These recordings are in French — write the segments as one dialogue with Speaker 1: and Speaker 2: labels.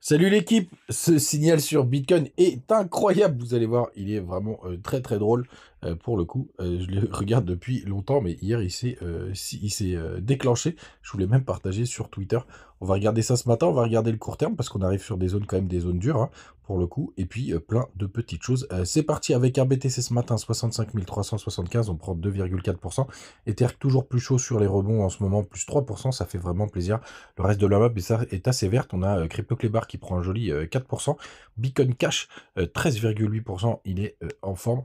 Speaker 1: Salut l'équipe, ce signal sur Bitcoin est incroyable, vous allez voir, il est vraiment euh, très très drôle euh, pour le coup. Euh, je le regarde depuis longtemps, mais hier il s'est déclenché. Je voulais même partager sur Twitter on va regarder ça ce matin, on va regarder le court terme parce qu'on arrive sur des zones quand même des zones dures hein, pour le coup. Et puis euh, plein de petites choses. Euh, c'est parti avec un BTC ce matin, 65 375, on prend 2,4%. Ether toujours plus chaud sur les rebonds en ce moment, plus 3%, ça fait vraiment plaisir. Le reste de la map est assez verte. On a euh, Crypto Clébar qui prend un joli 4%. Beacon Cash 13,8%, il est en forme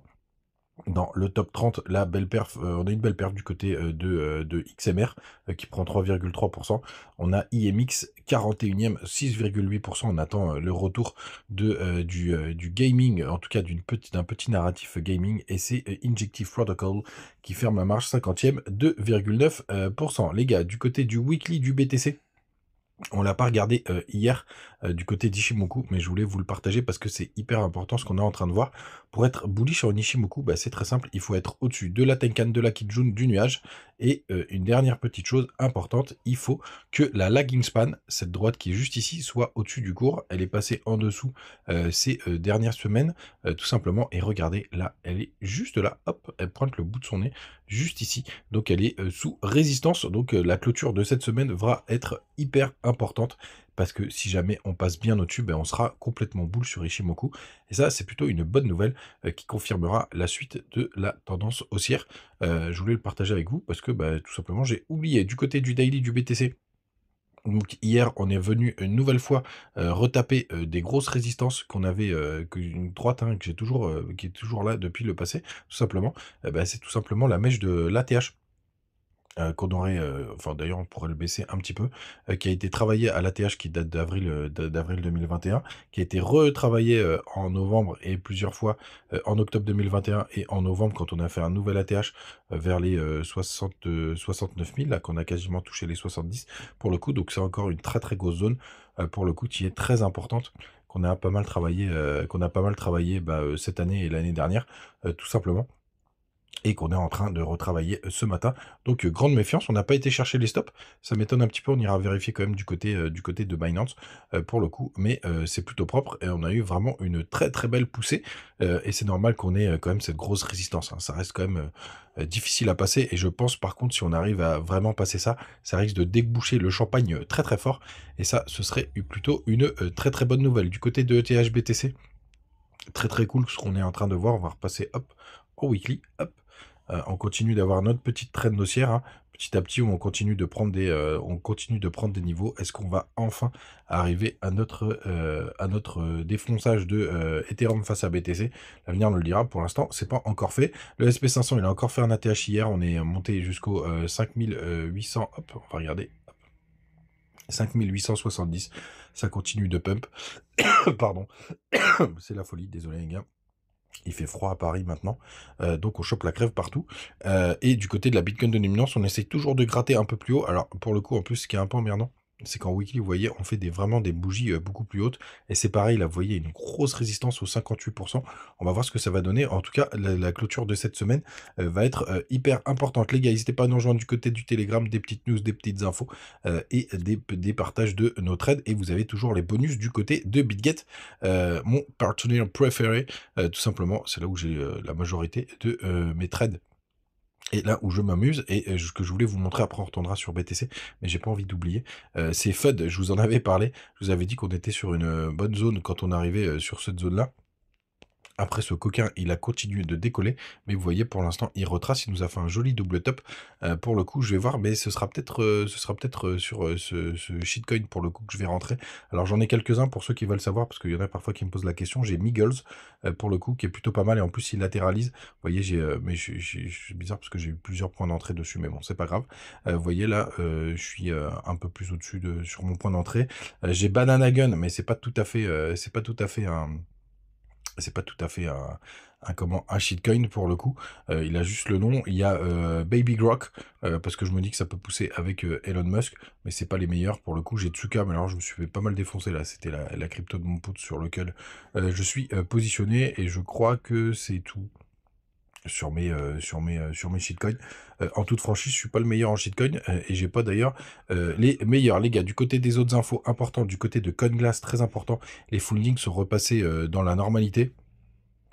Speaker 1: dans le top 30, la belle perf, euh, on a une belle perf du côté euh, de, euh, XMR qui prend 3,3%. On a IMX 41e, 6,8%. On attend le retour de, du, du, gaming, en tout cas d'un petit, narratif gaming. Et c'est Injective Protocol qui ferme la marche 50e, 2,9%. Les gars, du côté du weekly du BTC, on l'a pas regardé euh, hier euh, du côté d'Ishimoku, mais je voulais vous le partager parce que c'est hyper important ce qu'on est en train de voir. Pour être bullish sur Ishimoku, bah, c'est très simple, il faut être au-dessus de la Tenkan, de la Kijun, du nuage, et euh, une dernière petite chose importante, il faut que la lagging span, cette droite qui est juste ici, soit au-dessus du cours. Elle est passée en dessous euh, ces euh, dernières semaines, tout simplement. Et regardez, là, elle est juste là. Hop, elle pointe le bout de son nez, juste ici. Donc elle est sous résistance. Donc la clôture de cette semaine va être hyper importante parce que si jamais on passe bien au-dessus, ben, on sera complètement boule sur Ishimoku. Et ça, c'est plutôt une bonne nouvelle euh, qui confirmera la suite de la tendance haussière. Euh, je voulais le partager avec vous parce que bah, tout simplement, j'ai oublié du côté du daily du BTC. Donc hier, on est venu une nouvelle fois euh, retaper des grosses résistances qu'on avait, que une droite hein, que j'ai toujours, qui est toujours là depuis le passé, tout simplement. Bah, c'est tout simplement la mèche de l'ATH euh, qu'on aurait, euh, enfin d'ailleurs on pourrait le baisser un petit peu, euh, qui a été travaillé à l'ATH qui date d'avril d'avril 2021, qui a été retravaillé en novembre et plusieurs fois en octobre 2021 et en novembre quand on a fait un nouvel ATH vers les 60, 69 000, là qu'on a quasiment touché les 70 pour le coup, donc c'est encore une très très grosse zone pour le coup qui est très importante qu'on a pas mal travaillé, qu'on a pas mal travaillé bah, cette année et l'année dernière, tout simplement et qu'on est en train de retravailler euh, ce matin. Donc euh, grande méfiance, on n'a pas été chercher les stops, ça m'étonne un petit peu, on ira vérifier quand même du côté, euh, du côté de Binance pour le coup, mais c'est plutôt propre et on a eu vraiment une très très belle poussée et c'est normal qu'on ait quand même cette grosse résistance, hein. ça reste quand même difficile à passer et je pense par contre si on arrive à vraiment passer ça, ça risque de déboucher le champagne très très fort et ça ce serait plutôt une très très bonne nouvelle. Du côté de e THBTC, très très cool ce qu'on est en train de voir, on va repasser hop au weekly, hop euh, on continue d'avoir notre petite traîne haussière, hein. petit à petit, où on continue de prendre des, euh, on continue de prendre des niveaux. Est-ce qu'on va enfin arriver à notre, euh, à notre défonçage de Ethereum face à BTC L'avenir nous le dira. Pour l'instant, c'est pas encore fait. Le SP500, il a encore fait un ATH hier. On est monté jusqu'au 5800. Hop, on va regarder. 5870. Ça continue de pump. Pardon. C'est la folie. Désolé, les gars. Il fait froid à Paris maintenant, euh, donc on chope la crève partout. Euh, et du côté de la Bitcoin de dominance, on essaye toujours de gratter un peu plus haut. Alors pour le coup, en plus, ce qui est un peu emmerdant, c'est qu'en weekly, vous voyez, on fait des, vraiment des bougies euh, beaucoup plus hautes. Et c'est pareil, là, vous voyez une grosse résistance aux 58%. On va voir ce que ça va donner. En tout cas, la, clôture de cette semaine euh, va être euh, hyper importante. Les gars, n'hésitez pas à nous rejoindre du côté du Telegram, des petites news, des petites infos et des, des, partages de nos trades. Et vous avez toujours les bonus du côté de BitGet, mon partenaire préféré. tout simplement, c'est là où j'ai la majorité de mes trades. Et là où je m'amuse, et euh, ce que je voulais vous montrer, après on retournera sur BTC, mais j'ai pas envie d'oublier, euh, c'est FUD, je vous en avais parlé, je vous avais dit qu'on était sur une euh, bonne zone quand on arrivait sur cette zone-là. Après ce coquin, il a continué de décoller, mais vous voyez pour l'instant, il retrace, il nous a fait un joli double top. Euh, pour le coup, je vais voir, mais ce sera peut-être euh, ce sera peut-être euh, sur ce, shitcoin pour le coup que je vais rentrer. Alors j'en ai quelques-uns pour ceux qui veulent savoir, parce qu'il y en a parfois qui me posent la question. J'ai Meagles pour le coup qui est plutôt pas mal et en plus il latéralise. Vous voyez, j'ai mais je suis bizarre parce que j'ai eu plusieurs points d'entrée dessus, mais bon, c'est pas grave. vous voyez là, je suis un peu plus au-dessus de sur mon point d'entrée. j'ai Banana Gun, mais c'est pas tout à fait c'est pas tout à fait un c'est pas tout à fait un, comment, un shitcoin pour le coup. Euh, il a juste le nom. Il y a euh, Baby Grok, euh, parce que je me dis que ça peut pousser avec Elon Musk, mais c'est pas les meilleurs pour le coup. J'ai Tsuka, mais alors je me suis fait pas mal défoncer là. C'était la, la, crypto de mon pote sur lequel je suis positionné et je crois que c'est tout sur mes euh, sur mes euh, sur mes shitcoins. Euh, en toute franchise, je suis pas le meilleur en shitcoin et j'ai pas d'ailleurs les meilleurs les gars. Du côté des autres infos importantes, du côté de CoinGlass très important, les links sont repassés dans la normalité.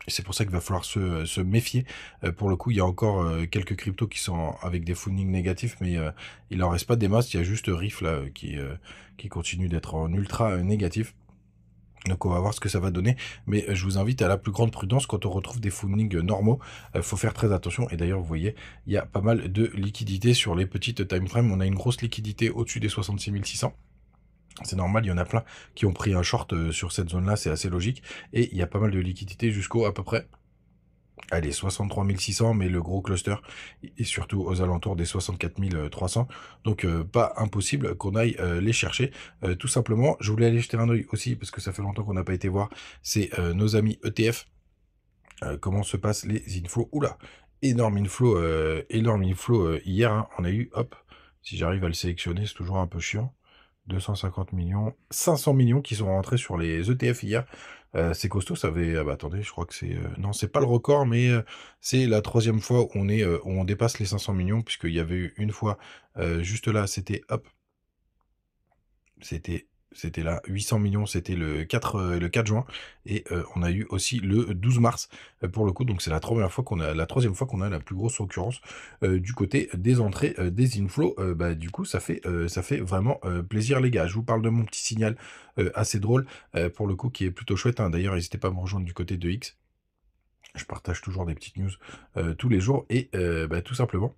Speaker 1: C'est pour ça qu'il va falloir se, méfier. pour le coup, il y a encore quelques cryptos qui sont avec des fundings négatifs, mais il n'en reste pas des masses. Il y a juste riff là, qui, qui continue d'être en ultra négatif. Donc on va voir ce que ça va donner, mais euh, je vous invite à la plus grande prudence quand on retrouve des fundings euh, normaux, il euh, faut faire très attention, et d'ailleurs vous voyez, il y a pas mal de liquidités sur les petites timeframes, on a une grosse liquidité au-dessus des 66 600, c'est normal, il y en a plein qui ont pris un short sur cette zone-là, c'est assez logique, et il y a pas mal de liquidités jusqu'au à peu près allez, 63 600, mais le gros cluster est surtout aux alentours des 64 300. Donc, euh, pas impossible qu'on aille euh, les chercher. Euh, tout simplement, je voulais aller jeter un oeil aussi, parce que ça fait longtemps qu'on n'a pas été voir, c'est nos amis ETF. comment se passent les inflows Oula, énorme inflow, énorme inflow hier. Hein. on a eu, hop, si j'arrive à le sélectionner, c'est toujours un peu chiant. 250 millions, 500 millions qui sont rentrés sur les ETF hier. Euh, c'est costaud, ça avait. Ah bah attendez, je crois que c'est. Euh, non, c'est pas le record, mais euh, c'est la troisième fois où on, est, où on dépasse les 500 millions, puisqu'il y avait eu une fois juste là, c'était hop. C'était c'était là, 800 millions, c'était le 4, euh, le juin. Et euh, on a eu aussi le 12 mars euh, pour le coup. Donc c'est la la troisième fois qu'on a la plus grosse occurrence du côté des entrées, des inflows. Bah, du coup, ça fait, ça fait vraiment plaisir les gars. Je vous parle de mon petit signal assez drôle pour le coup qui est plutôt chouette. Hein. D'ailleurs, n'hésitez pas à me rejoindre du côté de X. Je partage toujours des petites news tous les jours. Et bah, tout simplement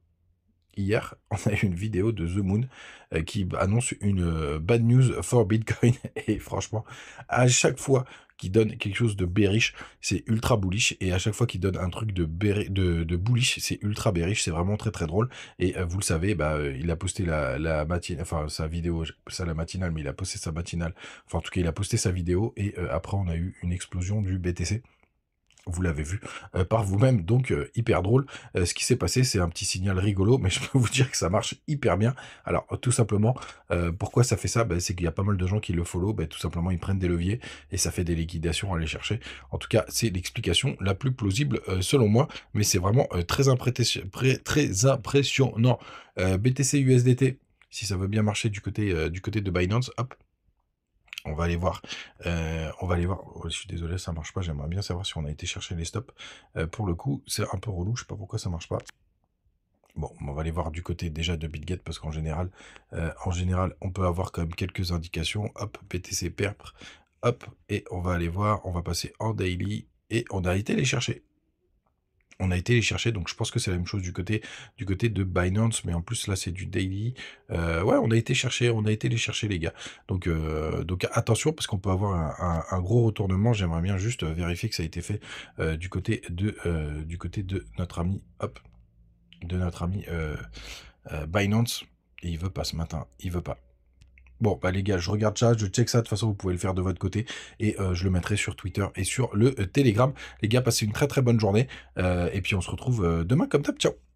Speaker 1: hier, on a eu une vidéo de The Moon euh, qui annonce une euh, bad news for Bitcoin. Et franchement, à chaque fois qu'il donne quelque chose de bearish, c'est ultra bullish. Et à chaque fois qu'il donne un truc de, de, de bullish, c'est ultra bearish. C'est vraiment très très drôle. Et euh, vous le savez, bah, il a posté la, la enfin sa vidéo, ça la matinale, mais il a posté sa matinale. Enfin, en tout cas, il a posté sa vidéo. Et après, on a eu une explosion du BTC vous l'avez vu euh, par vous-même, donc euh, hyper drôle. Euh, ce qui s'est passé, c'est un petit signal rigolo, mais je peux vous dire que ça marche hyper bien. Alors, tout simplement, pourquoi ça fait ça ben, C'est qu'il y a pas mal de gens qui le follow, ben, tout simplement, ils prennent des leviers et ça fait des liquidations à aller chercher. En tout cas, c'est l'explication la plus plausible selon moi, mais c'est vraiment très, très impressionnant. BTC USDT, si ça veut bien marcher du côté, du côté de Binance, hop, on va aller voir. Euh, on va aller voir. Oh, je suis désolé, ça marche pas. J'aimerais bien savoir si on a été chercher les stops. Euh, pour le coup, c'est un peu relou. Je sais pas pourquoi ça marche pas. Bon, on va aller voir du côté déjà de BitGet parce qu'en général, euh, en général, on peut avoir quand même quelques indications. Hop, BTC perp. Hop, et on va aller voir. On va passer en daily et on a été les chercher on a été les chercher, donc je pense que c'est la même chose du côté, du côté de Binance, mais en plus là c'est du daily. Euh, ouais, on a été chercher, on a été les chercher les gars. Donc, euh, donc attention parce qu'on peut avoir un, gros retournement. J'aimerais bien juste euh, vérifier que ça a été fait du côté de, du côté de notre ami, hop, de notre ami Binance. Et il veut pas ce matin, il veut pas. Bon, bah les gars, je regarde ça, je check ça. De toute façon, vous pouvez le faire de votre côté. Et euh, je le mettrai sur Twitter et sur le euh, Telegram. Les gars, passez une très très bonne journée. Euh, et puis on se retrouve demain comme d'hab. Ciao